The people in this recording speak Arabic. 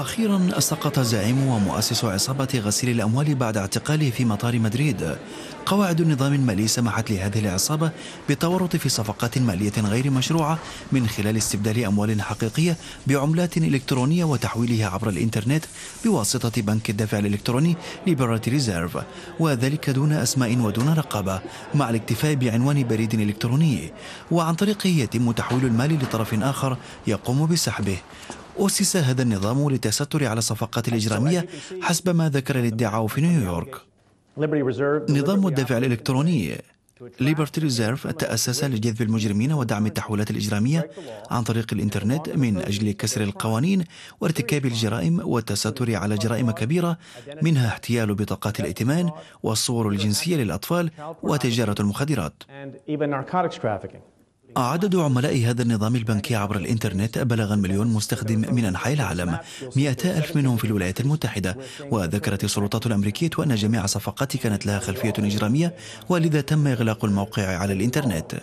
أخيرا سقط زعيم ومؤسس عصابة غسيل الأموال بعد اعتقاله في مطار مدريد قواعد النظام المالي سمحت لهذه العصابة بالتورط في صفقات مالية غير مشروعة من خلال استبدال أموال حقيقية بعملات إلكترونية وتحويلها عبر الإنترنت بواسطة بنك الدفع الإلكتروني ليبراتي ريزيرف وذلك دون أسماء ودون رقابة مع الاكتفاء بعنوان بريد إلكتروني وعن طريقه يتم تحويل المال لطرف آخر يقوم بسحبه أسس هذا النظام للتستر على الصفقات الإجرامية حسب ما ذكر الادعاء في نيويورك نظام الدفع الإلكتروني ليبرتي ريزيرف تأسس لجذب المجرمين ودعم التحولات الإجرامية عن طريق الإنترنت من أجل كسر القوانين وارتكاب الجرائم والتستر على جرائم كبيرة منها احتيال بطاقات الائتمان والصور الجنسية للأطفال وتجارة المخدرات. عدد عملاء هذا النظام البنكي عبر الإنترنت بلغ المليون مستخدم من أنحاء العالم 200 ألف منهم في الولايات المتحدة وذكرت السلطات الأمريكية أن جميع صفقات كانت لها خلفية إجرامية ولذا تم إغلاق الموقع على الإنترنت